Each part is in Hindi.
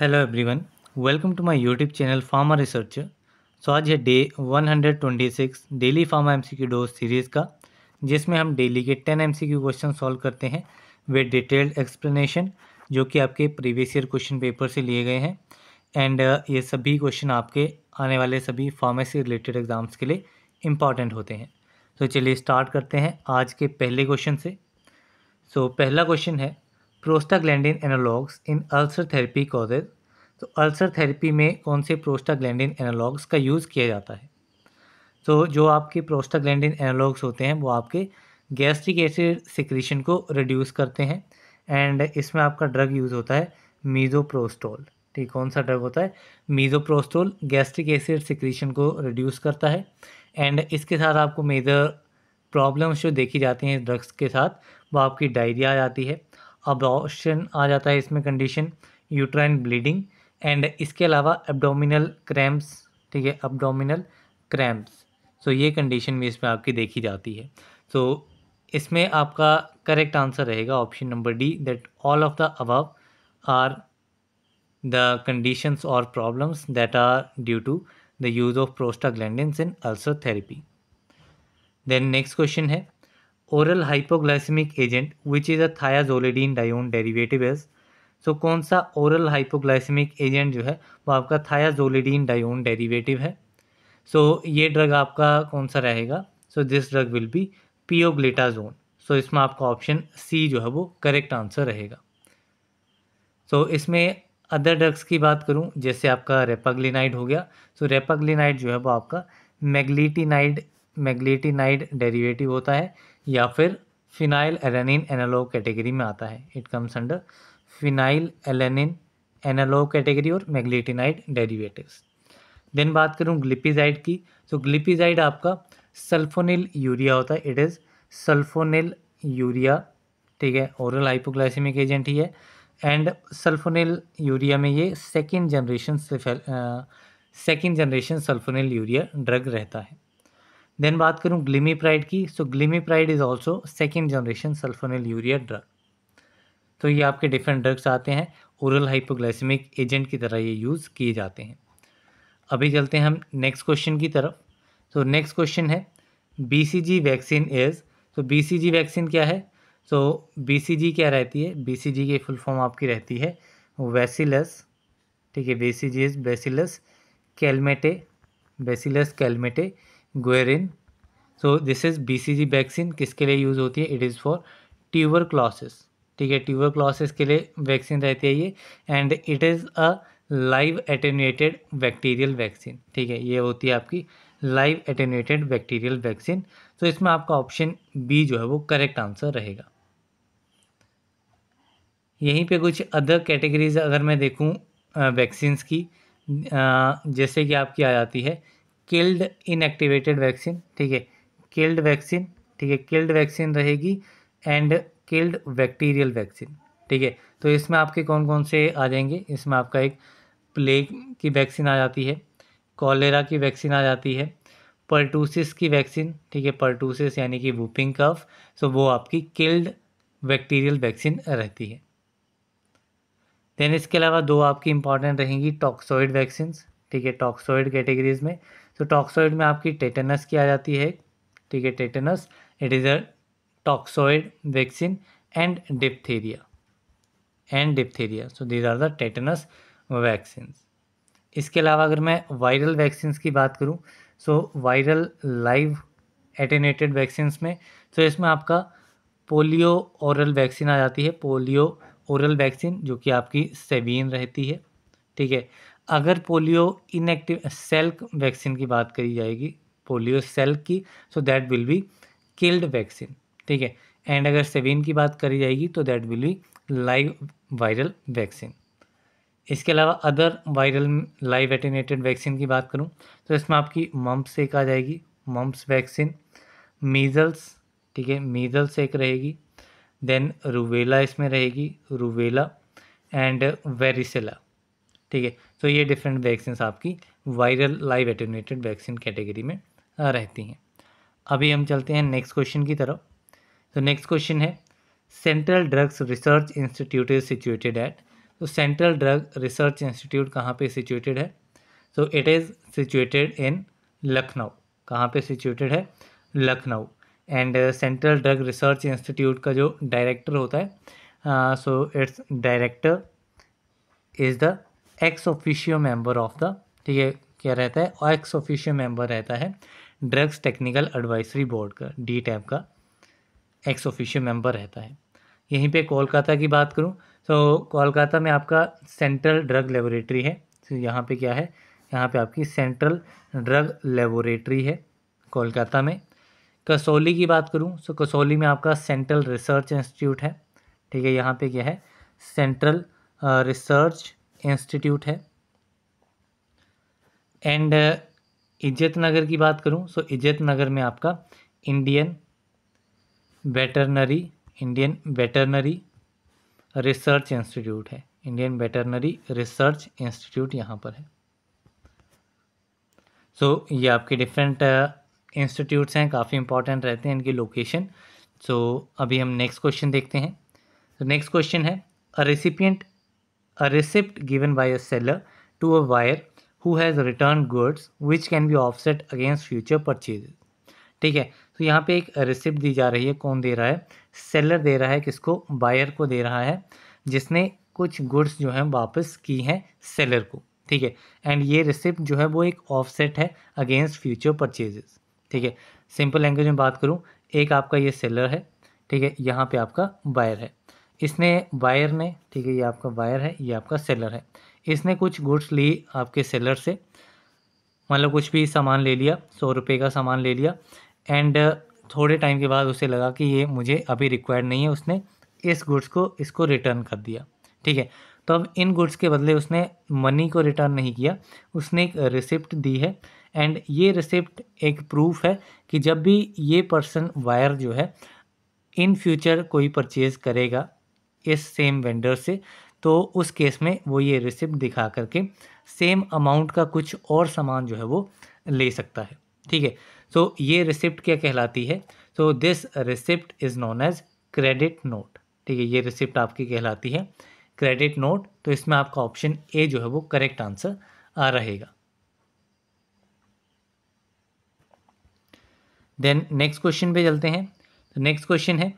hello everyone welcome to my YouTube channel pharma research so आज है day 126 daily pharma MCQ dose series का जिसमें हम डेली के 10 एमसीक्यू क्वेश्चन सॉल्व करते हैं विद डिटेल्ड एक्सप्लेनेशन जो कि आपके प्रीवियस ईयर क्वेश्चन पेपर से लिए गए हैं एंड uh, ये सभी क्वेश्चन आपके आने वाले सभी फार्मेसी रिलेटेड एग्ज़ाम्स के लिए इम्पॉर्टेंट होते हैं तो so, चलिए स्टार्ट करते हैं आज के पहले क्वेश्चन से सो so, पहला क्वेश्चन है prostaglandin analogues in ulcer therapy causes तो अल्सर थेरेपी में कौन से प्रोस्टाग्लैंडिन एनालॉग्स का यूज़ किया जाता है तो जो आपके प्रोस्टाग्लैंडिन एनालॉग्स होते हैं वो आपके गैस्ट्रिक एसिड सिक्रीशन को रिड्यूस करते हैं एंड इसमें आपका ड्रग यूज़ होता है मीजोप्रोस्टोल ठीक कौन सा ड्रग होता है मीजोप्रोस्टोल गैस्ट्रिक एसिड सिक्रीशन को रिड्यूस करता है एंड इसके साथ आपको मेजर प्रॉब्लम्स जो देखी जाती हैं ड्रग्स के साथ वो आपकी डायरिया आ जाती है अबॉशन आ जाता है इसमें कंडीशन यूट्राइन ब्लीडिंग एंड इसके अलावा एब्डोमिनल क्रैम्प्स ठीक है एब्डोमिनल क्रैम्प्स सो ये कंडीशन भी इसमें आपकी देखी जाती है सो so, इसमें आपका करेक्ट आंसर रहेगा option number D that all of the above are the conditions और problems that are due to the use of prostaglandin ulcer therapy then next question है oral hypoglycaemic agent which is a thiazolidinedione derivative is so कौन सा ओरल हाइपोग्लाइसमिक एजेंट जो है वो आपका थायाजोलिडीन डायोन डेरिवेटिव है सो so, ये ड्रग आपका कौन सा रहेगा so this drug will be pioglitazone so इसमें आपका ऑप्शन सी जो है वो करेक्ट आंसर रहेगा सो so, इसमें अदर ड्रग्स की बात करूँ जैसे आपका रेपाग्लिनाइड हो गया सो so, रेपाग्लिनाइड जो है वो आपका मैग्लीटिनाइड मैग्लीटिनाइड डेरिवेटिव होता है या फिर फिनाइल एलेनिन एनालॉग कैटेगरी में आता है it comes under phenylalanine analogue category और मैग्लेटिनाइड डेरिवेटिव्स देन बात करूँ ग्लिपिजाइड की तो ग्लिपिजाइड आपका सल्फोनिल यूरिया होता है इट इज़ सल्फोनिल यूरिया ठीक है औरल हाइपोग्लाइसिमिक एजेंट ही है एंड सल्फोनिल यूरिया में ये second generation second generation sulphonylurea drug रहता है देन बात करूँ ग्लिमीप्राइड की so glimepiride is also second generation sulphonylurea drug तो ये आपके डिफरेंट ड्रग्स आते हैं ओरल हाइपोग्लाइसमिक एजेंट की तरह ये यूज़ किए जाते हैं अभी चलते हैं हम नेक्स्ट क्वेश्चन की तरफ तो नेक्स्ट क्वेश्चन है बीसीजी वैक्सीन इज़ तो बीसीजी वैक्सीन क्या है तो बीसीजी क्या रहती है बीसीजी की फुल फॉर्म आपकी रहती है वैसिलस ठीक है is bacillus Calmette bacillus Calmette Guerin so this is BCG vaccine किसके लिए यूज़ होती है it is for tuberculosis ठीक है ट्यूबर क्लॉसेस के लिए वैक्सीन रहती है ये and it is a live attenuated bacterial vaccine ठीक है ये होती है आपकी लाइव एटेन्यूएटेड बैक्टीरियल वैक्सीन तो इसमें आपका ऑप्शन बी जो है वो करेक्ट आंसर रहेगा यहीं पे कुछ अदर कैटेगरीज अगर मैं देखूं वैक्सीन्स की जैसे कि आपकी आ जाती है किल्ड इनएक्टिवेटेड वैक्सीन ठीक है किल्ड वैक्सीन ठीक है किल्ड वैक्सीन रहेगी एंड किल्ड बैक्टीरियल वैक्सीन ठीक है तो इसमें आपके कौन कौन से आ जाएंगे इसमें आपका एक प्लेग की वैक्सीन आ जाती है कॉलेरा की वैक्सीन आ जाती है पर्टूसिस की वैक्सीन ठीक है पर्टूसिस यानी कि वूपिंग कफ सो वो आपकी किल्ड बैक्टीरियल वैक्सीन रहती है देन इसके अलावा दो आपकी इंपॉर्टेंट रहेंगी टॉक्सोइड वैक्सीन ठीक है टॉक्सोइड कैटेगरीज में तो टॉक्सोइड में आपकी टेटनस की आ जाती है ठीक है tetanus it is a toxoid vaccine and diphtheria and diphtheria so these are the tetanus vaccine इसके अलावा अगर मैं वायरल वैक्सीन्स की बात करूँ so viral live attenuated vaccines में सो so इसमें आपका पोलियो औरल वैक्सीन आ जाती है पोलियो औरल वैक्सीन जो कि आपकी सेबीन रहती है ठीक है अगर पोलियो इनएक्टिव सेल वैक्सीन की बात करी जाएगी पोलियो सेल की so that will be killed vaccine ठीक है एंड अगर सेविन की बात करी जाएगी तो that will be live viral vaccine इसके अलावा other viral live attenuated vaccine की बात करूं तो इसमें आपकी मम्प्स एक आ जाएगी मम्प्स वैक्सीन मीज़ल्स ठीक है मीज़ल्स एक रहेगी देन रूबेला इसमें रहेगी रूबेला एंड वेरिसेला ठीक है तो ये डिफरेंट वैक्सीन आपकी viral live attenuated vaccine category में रहती हैं अभी हम चलते हैं नेक्स्ट क्वेश्चन की तरफ तो नेक्स्ट क्वेश्चन है Central Drugs Research Institute is situated at तो सेंट्रल ड्रग रिसर्च इंस्टीट्यूट कहाँ पे सिचुएटेड है so it is situated in Lucknow कहाँ पे सिचुएटेड है Lucknow and Central Drug Research Institute का जो डायरेक्टर होता है so its director is the ex officio member of the ठीक है क्या रहता है और एक्स ऑफिशियो मेंबर रहता है ड्रग्स टेक्निकल एडवाइसरी बोर्ड का डी टैप का एक्स ऑफिशियो मेंबर रहता है यहीं पे कोलकाता की बात करूं तो कोलकाता में आपका सेंट्रल ड्रग लेबोरेटरी है तो यहाँ पे क्या है यहाँ पे आपकी सेंट्रल ड्रग लेबोरेटरी है कोलकाता में कसौली की बात करूँ तो कसौली में आपका सेंट्रल रिसर्च इंस्टीट्यूट है ठीक है यहाँ पे क्या है सेंट्रल रिसर्च इंस्टीट्यूट है एंड uh, इज्जत नगर की बात करूं सो इज्जत नगर में आपका Indian Veterinary Indian Veterinary Research Institute है इंडियन वेटरनरी रिसर्च इंस्टीट्यूट यहां पर है सो so, ये आपके डिफरेंट इंस्टीट्यूट्स uh, हैं काफ़ी इंपॉर्टेंट रहते हैं इनकी लोकेशन सो so, अभी हम नेक्स्ट क्वेश्चन देखते हैं नेक्स्ट so, क्वेश्चन है a recipient a receipt given by a seller to a buyer who has returned goods which can be offset against future purchases ठीक है तो यहाँ पे एक रिसिप्ट दी जा रही है कौन दे रहा है सेलर दे रहा है किसको बायर को दे रहा है जिसने कुछ गुड्स जो हैं वापस की हैं सेलर को ठीक है एंड ये रिसिप्ट जो है वो एक ऑफसेट है अगेंस्ट फ्यूचर परचेजेस ठीक है सिंपल लैंग्वेज में बात करूँ एक आपका ये सेलर है ठीक है यहाँ पे आपका बायर है इसने बायर ने ठीक है ये आपका बायर है ये आपका सेलर है इसने कुछ गुड्स ली आपके सेलर से मतलब कुछ भी सामान ले लिया सौ रुपये का सामान ले लिया एंड थोड़े टाइम के बाद उसे लगा कि ये मुझे अभी रिक्वायर्ड नहीं है उसने इस गुड्स को इसको रिटर्न कर दिया ठीक है तो अब इन गुड्स के बदले उसने मनी को रिटर्न नहीं किया उसने एक रिसिप्ट दी है एंड ये रिसिप्ट एक प्रूफ है कि जब भी ये पर्सन वायर जो है इन फ्यूचर कोई परचेज़ करेगा इस सेम वेंडर से तो उस केस में वो ये रिसिप्ट दिखा करके सेम अमाउंट का कुछ और सामान जो है वो ले सकता है ठीक है सो ये रिसिप्ट क्या कहलाती है so this receipt is known as credit note ठीक है ये रिसिप्ट आपकी कहलाती है क्रेडिट नोट तो इसमें आपका ऑप्शन ए जो है वो करेक्ट आंसर आ रहेगा देन नेक्स्ट क्वेश्चन पे चलते हैं नेक्स्ट तो क्वेश्चन है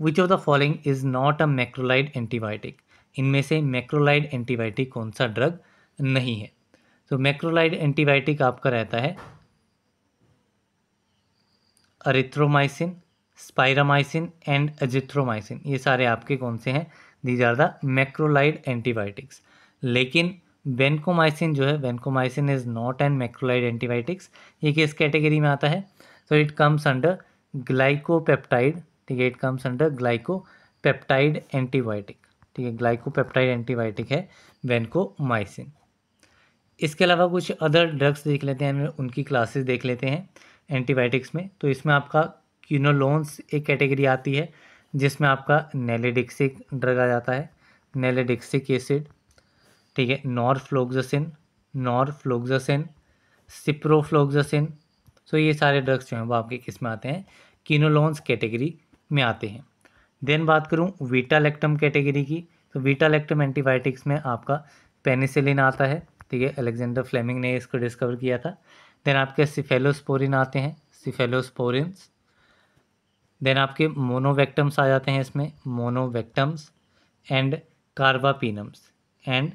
which of the following is not a macrolide antibiotic इनमें से मैक्रोलाइड एंटीबायोटिक कौन सा ड्रग नहीं है तो मैक्रोलाइड एंटीबायोटिक आपका रहता है अरिथ्रोमाइसिन स्पायरामाइसिन एंड अजिथ्रोमाइसिन ये सारे आपके कौन से हैं these are the macrolide antibiotics लेकिन वेनकोमाइसिन जो है vancomycin is not an macrolide antibiotics ये किस कैटेगरी में आता है so it comes under glycopeptide ठीक है it comes under glycopeptide antibiotic ठीक है ग्लाइकोपेप्टाइड एंटीबायोटिक है वेनकोमाइसिन इसके अलावा कुछ अदर ड्रग्स देख लेते हैं उनकी क्लासेस देख लेते हैं एंटीबायोटिक्स में तो इसमें आपका क्यूनोलोन्स एक कैटेगरी आती है जिसमें आपका नेलेडिक्सिक ड्रग आ जाता है नेलेडिक्सिक एसिड ठीक है नॉरफ्लोक्सासिन नॉरफ्लोक्सासिन सिप्रोफ्लोक्सिन सो ये सारे ड्रग्स जो हैं वो आपके किस में आते हैं किनोलोन्स कैटेगरी में आते हैं देन बात करूँ वीटा लेक्टम कैटेगरी की तो वीटा लेक्टम एंटीबायोटिक्स में आपका पेनिसिलिन आता है ठीक है अलेक्जेंडर फ्लेमिंग ने इसको डिस्कवर किया था देन आपके सिफेलोस्पोरिन आते हैं सिफेलोस्पोरिन्स देन आपके मोनोवेक्टम्स आ जाते हैं इसमें मोनोवेक्टम्स एंड कार्बापीनम्स एंड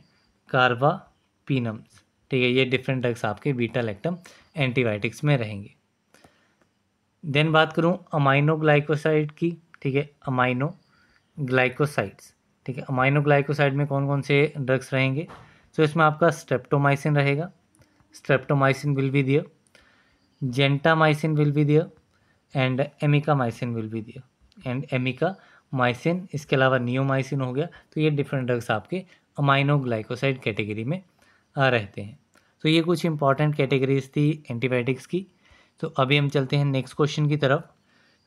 कार्बापीनम्स ठीक है ये डिफरेंट ड्रग्स आपके बीटा लेक्टम एंटीबायोटिक्स में रहेंगे देन बात करूँ अमाइनो ग्लाइकोसाइड की ठीक है अमाइनो ग्लाइकोसाइड्स ठीक है अमाइनो ग्लाइकोसाइड में कौन कौन से ड्रग्स रहेंगे सो तो so, इसमें आपका स्ट्रेप्टोमाइसिन रहेगा streptomycin will be there gentamicin will be there and amikamycin will be there and amikamycin इसके अलावा नियोमाइसिन हो गया तो ये डिफरेंट ड्रग्स आपके अमाइनो ग्लाइकोसाइड कैटेगरी में रहते हैं तो ये कुछ इंपॉर्टेंट कैटेगरीज थी एंटीबायोटिक्स की तो अभी हम चलते हैं नेक्स्ट क्वेश्चन की तरफ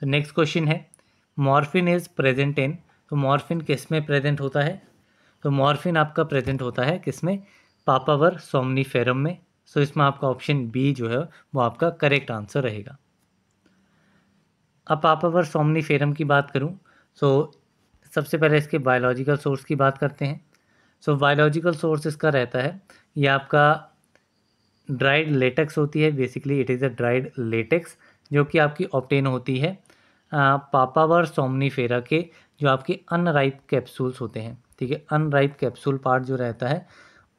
तो नेक्स्ट क्वेश्चन है मॉर्फिन इज़ प्रेजेंट इन तो मॉर्फिन किस में प्रेजेंट होता है तो मॉर्फिन आपका प्रेजेंट होता है किस में पापावर फेरम में सो so, इसमें आपका ऑप्शन बी जो है वो आपका करेक्ट आंसर रहेगा अब पापावर सोमनी फेरम की बात करूँ सो तो so, सबसे पहले इसके बायोलॉजिकल सोर्स की बात करते हैं सो बायोलॉजिकल सोर्स इसका रहता है ये आपका ड्राइड लेटेक्स होती है basically it is a dried latex जो कि आपकी ऑप्टेन होती है पापावर सोमनीफेरा के जो आपके अनराइप कैप्सूल्स होते हैं ठीक है अनराइप कैप्सूल पार्ट जो रहता है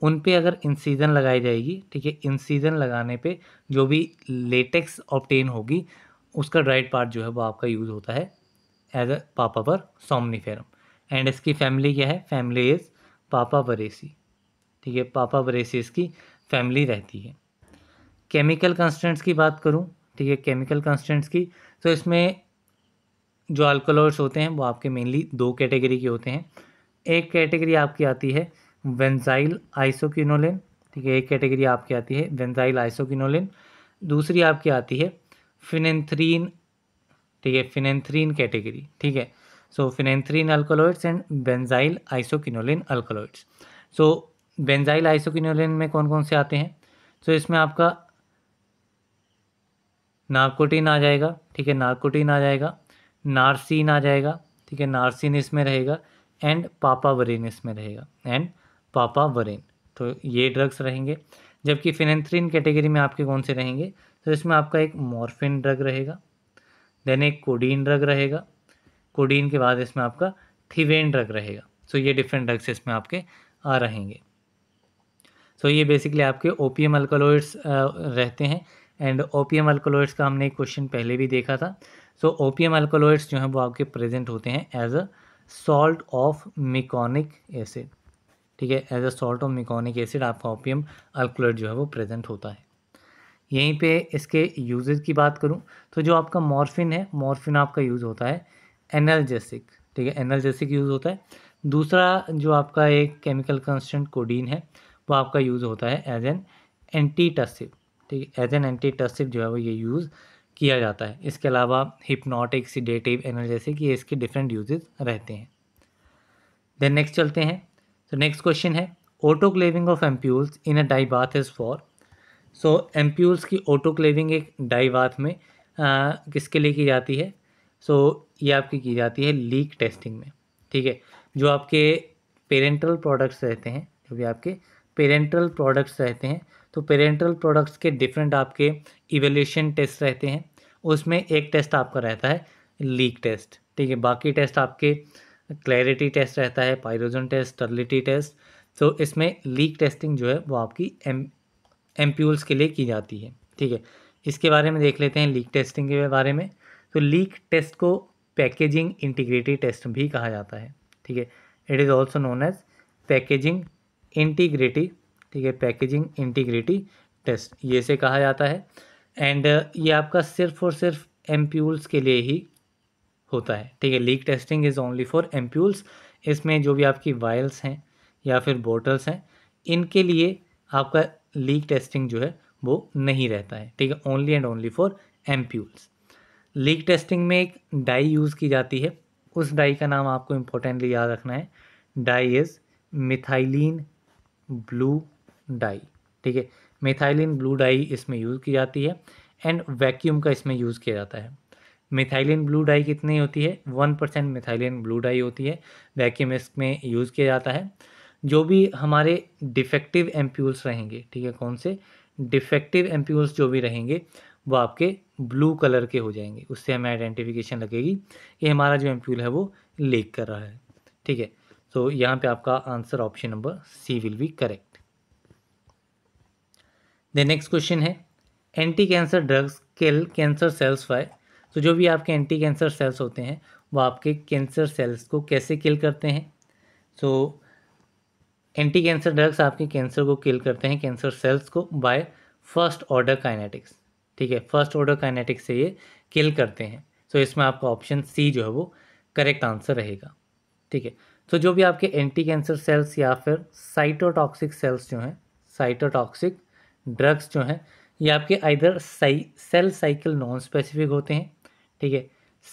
उन पे अगर इंसीजन लगाई जाएगी ठीक है इंसीजन लगाने पे जो भी लेटेक्स ऑप्टेन होगी उसका ड्राइड पार्ट जो है वो आपका यूज़ होता है as a Papaver somniferum and इसकी फैमिली क्या है फैमिली इज़ पापा ठीक है पापा की इसकी फैमिली रहती है केमिकल कंस्टेंट्स की बात करूँ ठीक है केमिकल कंस्टेंट्स की तो इसमें जो अल्कोलोर्स होते हैं वो आपके मेनली दो कैटेगरी के होते हैं एक कैटेगरी आपकी आती है वेंजाइल आइसोक्यूनोलिन ठीक है एक कैटेगरी आपकी आती है वेंजाइल आइसोकिनोलिन दूसरी आपकी आती है फिनेंथ्रीन ठीक है फिनेंथ्रीन कैटेगरी ठीक है so phenanthrene alkaloids and benzyl isoquinoline alkaloids so benzyl isoquinoline में कौन कौन से आते हैं सो so, इसमें आपका नार्कोटिन आ जाएगा ठीक है नार्कोटिन आ जाएगा नार्सिन आ जाएगा ठीक है नार्सिन इसमें रहेगा एंड पापावरिन इसमें रहेगा एंड पापावरिन तो ये ड्रग्स रहेंगे जबकि फिनेंथ्रीन कैटेगरी में आपके कौन से रहेंगे तो इसमें आपका एक मॉर्फिन ड्रग रहेगा देन एक कोडीन ड्रग रहेगा कोडीन के बाद इसमें आपका थीवेन ड्रग रहेगा सो ये डिफरेंट ड्रग्स इसमें आपके आ रहेंगे सो ये बेसिकली आपके ओपीएम अल्कोलोइड्स रहते हैं एंड ओपीएम अल्कोलोइड्स का हमने एक क्वेश्चन पहले भी देखा था सो ओपीएम अल्कोलोइड्स जो हैं वो आपके प्रेजेंट होते हैं as a salt of meconic acid ठीक है as a salt of meconic acid आपका ओपीएम अल्कोलोइड जो है वो प्रेजेंट होता है यहीं पे इसके यूजेज की बात करूँ तो जो आपका मॉर्फिन है मॉर्फिन आपका यूज़ होता है एनर्जेसिक ठीक है एनर्जेसिक यूज़ होता है दूसरा जो आपका एक केमिकल कंस्टेंट कोडीन है वो आपका यूज़ होता है एज एन एंटीटसिव ठीक है एज एन एंटी टस्टिव जो है वो ये यूज़ किया जाता है इसके अलावा हिप्नोटिक सीडेटिव एनर्जेसिक ये इसके डिफरेंट यूजेस रहते हैं देन नेक्स्ट चलते हैं तो नेक्स्ट क्वेश्चन है autoclaving of ampoules in a dye bath is for so ampoules की ऑटोक्लेविंग एक डाई बाथ में आ, किसके लिए की जाती है सो so, ये आपकी की जाती है लीक टेस्टिंग में ठीक है जो आपके पेरेंटल प्रोडक्ट्स रहते हैं जो भी आपके पेरेंटल प्रोडक्ट्स रहते हैं तो पेरेंटल प्रोडक्ट्स के डिफरेंट आपके इवेल्यूशन टेस्ट रहते हैं उसमें एक टेस्ट आपका रहता है लीक टेस्ट ठीक है बाकी टेस्ट आपके क्लैरिटी टेस्ट रहता है पायरोजन टेस्ट स्टर्लिटी टेस्ट तो इसमें लीक टेस्टिंग जो है वो आपकी एम एम्प्यूल्स के लिए की जाती है ठीक है इसके बारे में देख लेते हैं लीक टेस्टिंग के बारे में तो लीक टेस्ट को पैकेजिंग इंटीग्रिटी टेस्ट भी कहा जाता है ठीक है it is also known as packaging integrity ठीक है पैकेजिंग इंटीग्रिटी टेस्ट ये से कहा जाता है एंड uh, ये आपका सिर्फ और सिर्फ एम्प्यूल्स के लिए ही होता है ठीक है leak testing is only for ampoules इसमें जो भी आपकी वायल्स हैं या फिर बोटल्स हैं इनके लिए आपका लीक टेस्टिंग जो है वो नहीं रहता है ठीक है only and only for ampoules leak testing में एक डाई यूज़ की जाती है उस डाई का नाम आपको इम्पोर्टेंटली याद रखना है dye is methylene blue dye ठीक है मिथाइलिन ब्लू डाई इसमें यूज़ की जाती है एंड वैक्यूम का इसमें यूज़ किया जाता है मिथाइलिन ब्लू डाई कितनी होती है one percent methylene blue dye होती है वैक्यूम इसमें यूज़ किया जाता है जो भी हमारे डिफेक्टिव एम्प्यूल्स रहेंगे ठीक है कौन से डिफेक्टिव एम्प्यूल्स जो भी रहेंगे वो आपके ब्लू कलर के हो जाएंगे उससे हमें आइडेंटिफिकेशन लगेगी कि हमारा जो एम्प्यूल है वो लीक कर रहा है ठीक है तो यहाँ पे आपका answer option number C will be correct then next question है anti cancer drugs kill cancer cells by तो जो भी आपके एंटी कैंसर सेल्स होते हैं वो आपके कैंसर सेल्स को कैसे किल करते हैं सो एंटी कैंसर ड्रग्स आपके कैंसर को किल करते हैं कैंसर सेल्स को बाय फर्स्ट ऑर्डर काइनेटिक्स ठीक है फर्स्ट ऑर्डर काइनेटिक्स से ये किल करते हैं सो so, इसमें आपका ऑप्शन सी जो है वो करेक्ट आंसर रहेगा ठीक है तो जो भी आपके एंटी कैंसर सेल्स या फिर साइटोटॉक्सिक सेल्स जो हैं साइटोटॉक्सिक ड्रग्स जो हैं ये आपके either cy cell cycle non specific होते हैं ठीक है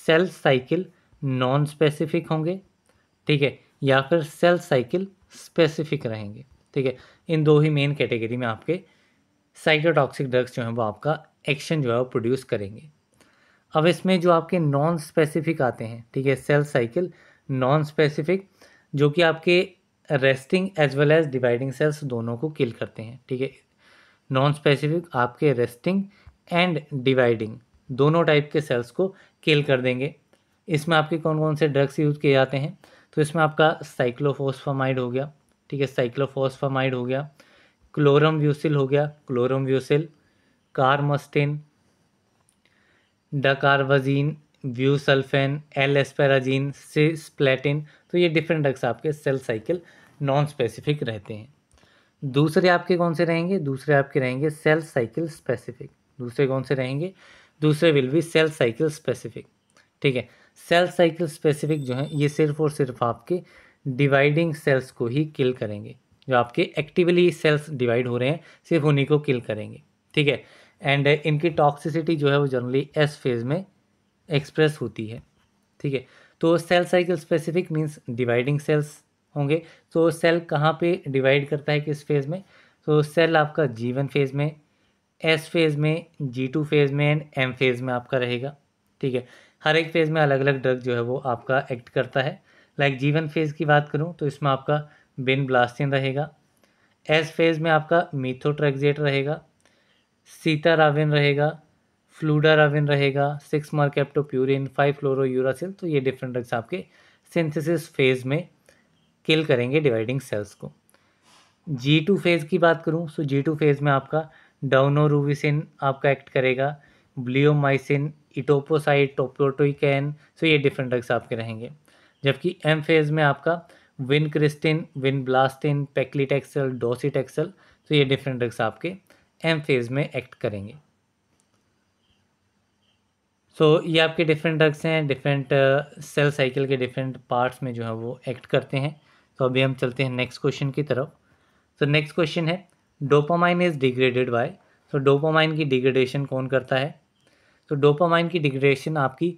सेल साइकिल नॉन स्पेसिफिक होंगे ठीक है या फिर सेल साइकिल स्पेसिफिक रहेंगे ठीक है इन दो ही मेन कैटेगरी में आपके साइकोटॉक्सिक ड्रग्स जो हैं वो आपका एक्शन जो है वो प्रोड्यूस करेंगे अब इसमें जो आपके नॉन स्पेसिफिक आते हैं ठीक है सेल साइकिल नॉन स्पेसिफिक जो कि आपके resting as well as dividing cells दोनों को किल करते हैं ठीक है नॉन स्पेसिफिक आपके रेस्टिंग एंड डिवाइडिंग दोनों टाइप के सेल्स को किल कर देंगे इसमें आपके कौन कौन से ड्रग्स यूज़ किए जाते हैं तो इसमें आपका साइक्लोफोस्फामाइड हो गया ठीक है साइक्लोफोस्फामाइड हो गया क्लोरम व्यूसिल हो गया क्लोरम व्यूसिल कार्मस्टिन डकार्वाजीन व्यूसल्फेन एल एस्पेराजीन सिस्प्लेटिन तो ये डिफरेंट ड्रग्स आपके सेल साइकिल नॉन स्पेसिफिक रहते हैं दूसरे आपके कौन से रहेंगे दूसरे आपके रहेंगे सेल साइकिल स्पेसिफिक दूसरे कौन से रहेंगे दूसरे will be cell cycle specific ठीक है सेल साइकिल स्पेसिफिक जो है ये सिर्फ और सिर्फ आपके डिवाइडिंग सेल्स को ही किल करेंगे जो आपके एक्टिवली सेल्स डिवाइड हो रहे हैं सिर्फ उन्हीं को किल करेंगे ठीक है एंड uh, इनकी टॉक्सिसिटी जो है वो जनरली एस फेज में एक्सप्रेस होती है ठीक है तो cell cycle specific means dividing cells होंगे तो सेल कहाँ पे डिवाइड करता है किस फेज़ में तो सेल आपका जी वन फेज़ में एस फेज़ में जी टू फेज़ में एंड एम फेज़ में आपका रहेगा ठीक है हर एक फेज़ में अलग अलग ड्रग जो है वो आपका एक्ट करता है लाइक जी वन फेज़ की बात करूँ तो इसमें आपका बिन ब्लास्टिन रहेगा एस फेज़ में आपका मीथोट्रेक्जेट रहेगा सीता राविन रहेगा फ्लूडा राविन रहेगा six mercaptopurine five fluorouracil तो ये डिफरेंट ड्रग्स आपके सिंथेसिस फेज़ में किल करेंगे डिवाइडिंग सेल्स को जी टू फेज़ की बात करूँ सो जी टू फेज़ में आपका डाउनोरूविसिन आपका एक्ट करेगा ब्लियोमाइसिन इटोपोसाइड टोपोटोइकैन सो ये डिफरेंट ड्रग्स आपके रहेंगे जबकि एम फेज़ में आपका vincristine vinblastine paclitaxel docetaxel तो ये डिफरेंट ड्रग्स आपके एम फेज़ में एक्ट करेंगे सो so, ये आपके डिफरेंट ड्रग्स हैं डिफरेंट सेल साइकिल के डिफरेंट पार्ट्स में जो है वो एक्ट करते हैं तो अभी हम चलते हैं नेक्स्ट क्वेश्चन की तरफ तो नेक्स्ट क्वेश्चन है डोपामाइन इज़ डिग्रेडेड बाय तो डोपामाइन की डिग्रेडेशन कौन करता है तो डोपामाइन की डिग्रेडेशन आपकी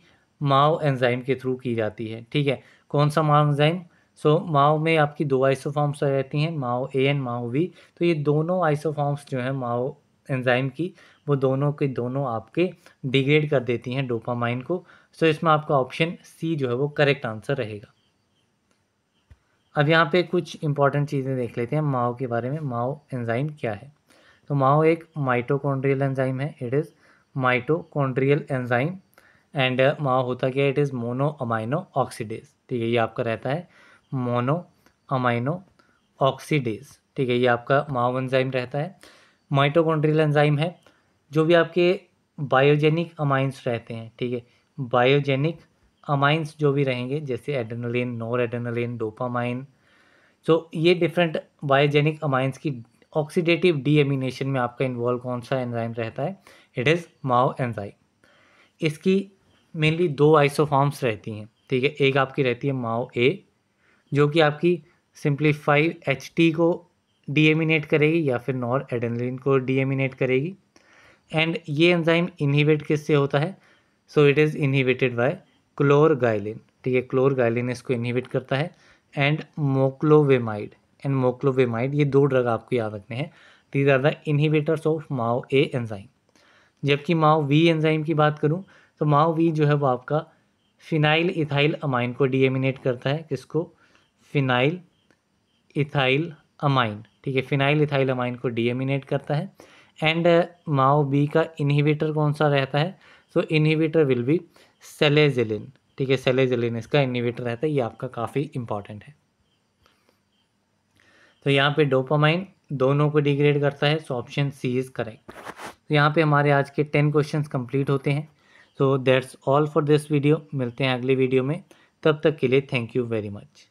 माओ एंजाइम के थ्रू की जाती है ठीक है कौन सा माओ एंजाइम सो so, माओ में आपकी दो आइसोफॉर्म्स रहती हैं माओ ए एंड माओ वी तो ये दोनों आइसोफॉर्म्स जो हैं माओ एंजाइम की वो दोनों के दोनों आपके डिग्रेड कर देती हैं डोपामाइन को सो so, इसमें आपका ऑप्शन सी जो है वो करेक्ट आंसर रहेगा अब यहाँ पे कुछ इंपॉर्टेंट चीज़ें देख लेते हैं माओ के बारे में माओ एंजाइम क्या है तो माओ एक माइटोकॉन्ड्रियल एंजाइम है it is mitochondrial enzyme and MAO होता क्या है it is mono amino oxidase ठीक है ये आपका रहता है मोनो अमाइनो ऑक्सीडेज ठीक है ये आपका माओ एंजाइम रहता है माइटोकॉन्ड्रियल एंजाइम है जो भी आपके बायोजेनिक अमाइंस रहते हैं ठीक है बायोजेनिक अमाइंस जो भी रहेंगे जैसे adrenaline nor adrenaline dopamine so ये डिफरेंट बायोजेनिक अमाइंस की ऑक्सीडेटिव डीएमिनेशन में आपका इन्वॉल्व कौन सा एंजाइम रहता है इट इज़ माओ एंजाइम इसकी मेनली दो आइसोफॉर्म्स रहती हैं ठीक है एक आपकी रहती है माओ ए जो कि आपकी सिंप्लीफाई एच टी को डीएमिनेट करेगी या फिर नॉर एडनलिन को डीएमिनेट करेगी एंड ये एंजाइम इन्हीबिट किससे होता है so it is inhibited by clorgyline ठीक है क्लोरगाइलिन इसको इनहिबिट करता है एंड मोक्लोवेमाइड एंड मोक्लोवेमाइड ये दो ड्रग आपको याद रखने हैं these are the inhibitors of MAO A enzyme जबकि माओ वी एंजाइम की बात करूँ तो माओ वी जो है वो आपका फिनाइल इथाइल अमाइन को डीएमिनेट करता है किसको फिनाइल इथाइल अमाइन ठीक है फिनाइल इथाइल अमाइन को डीएमिनेट करता है एंड माओ बी का इनहिबिटर कौन सा रहता है so inhibitor will be selegiline ठीक है सेलेजिलिन इसका इनिवेटर रहता है ये आपका काफ़ी इंपॉर्टेंट है तो यहाँ पे डोपामाइन दोनों को डिग्रेड करता है so option C is correct तो यहाँ पे हमारे आज के टेन क्वेश्चंस कंप्लीट होते हैं so that's all for this video मिलते हैं अगले वीडियो में तब तक के लिए थैंक यू वेरी मच